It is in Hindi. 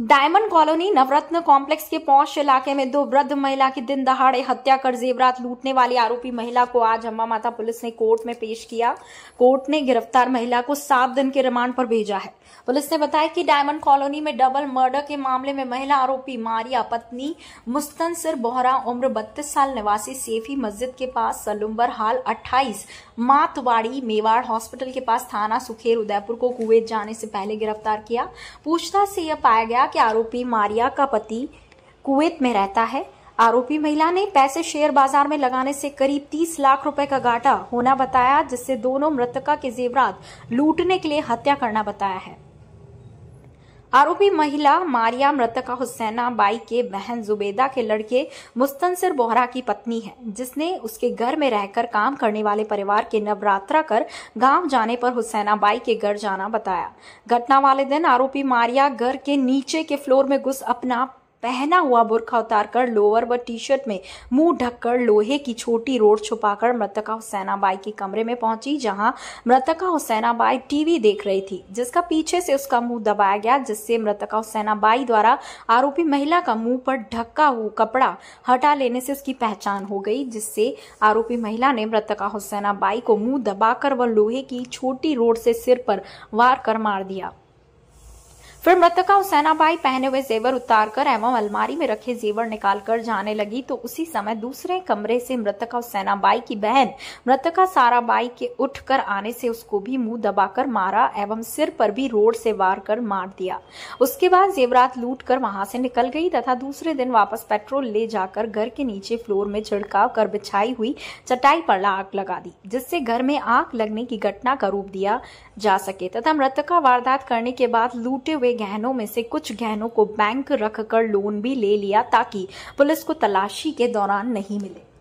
डायमंड कॉलोनी नवरत्न कॉम्प्लेक्स के पौष इलाके में दो वृद्ध महिला की दिन दहाड़े हत्या कर जेवरात लूटने वाली आरोपी महिला को आज अम्बा माता पुलिस ने कोर्ट में पेश किया कोर्ट ने गिरफ्तार महिला को सात दिन के रिमांड पर भेजा है पुलिस ने बताया कि डायमंड कॉलोनी में डबल मर्डर के मामले में महिला आरोपी मारिया पत्नी मुस्तनसर बोहरा उम्र बत्तीस साल निवासी सेफी मस्जिद के पास सलुम्बर हाल अट्ठाईस मातवाड़ी मेवाड़ हॉस्पिटल के पास थाना सुखेर उदयपुर को कुवैत जाने से पहले गिरफ्तार किया पूछताछ से यह पाया गया बताया कि आरोपी मारिया का पति कुवैत में रहता है आरोपी महिला ने पैसे शेयर बाजार में लगाने से करीब 30 लाख रुपए का घाटा होना बताया जिससे दोनों मृतका के जेवरात लूटने के लिए हत्या करना बताया है आरोपी महिला मारिया मृतका हुसैना बाई के बहन जुबेदा के लड़के मुस्तनसर बोहरा की पत्नी है जिसने उसके घर में रहकर काम करने वाले परिवार के नवरात्रा कर गांव जाने पर हुसैना बाई के घर जाना बताया घटना वाले दिन आरोपी मारिया घर के नीचे के फ्लोर में घुस अपना पहना हुआ बुरखा उतारकर लोअर व टी शर्ट में मुंह ढककर लोहे की छोटी रोड छुपाकर मृतका हुसैना बाई के कमरे में पहुंची जहां मृतका हुसैना बाई टीवी देख रही थी जिसका पीछे से उसका मुंह दबाया गया जिससे मृतका हुसैना बाई द्वारा आरोपी महिला का मुंह पर ढका हुआ कपड़ा हटा लेने से उसकी पहचान हो गई जिससे आरोपी महिला ने मृतका हुसैना बाई को मुंह दबाकर व लोहे की छोटी रोड से सिर पर वार कर मार दिया फिर मृतका हुसैनाबाई पहने हुए जेवर उतारकर एवं अलमारी में रखे जेवर निकालकर जाने लगी तो उसी समय दूसरे कमरे से मृतका हुसैनाबाई की बहन मृतका साराबाई के उठकर आने से उसको भी मुंह दबाकर मारा एवं सिर पर भी रोड से वार कर मार दिया उसके बाद जेवरात लूट कर वहां से निकल गई तथा दूसरे दिन वापस पेट्रोल ले जाकर घर के नीचे फ्लोर में छिड़काव कर बिछाई हुई चटाई पर आग लगा दी जिससे घर में आग लगने की घटना का रूप दिया जा सके तथा मृतका वारदात करने के बाद लूटे हुए गहनों में से कुछ गहनों को बैंक रखकर लोन भी ले लिया ताकि पुलिस को तलाशी के दौरान नहीं मिले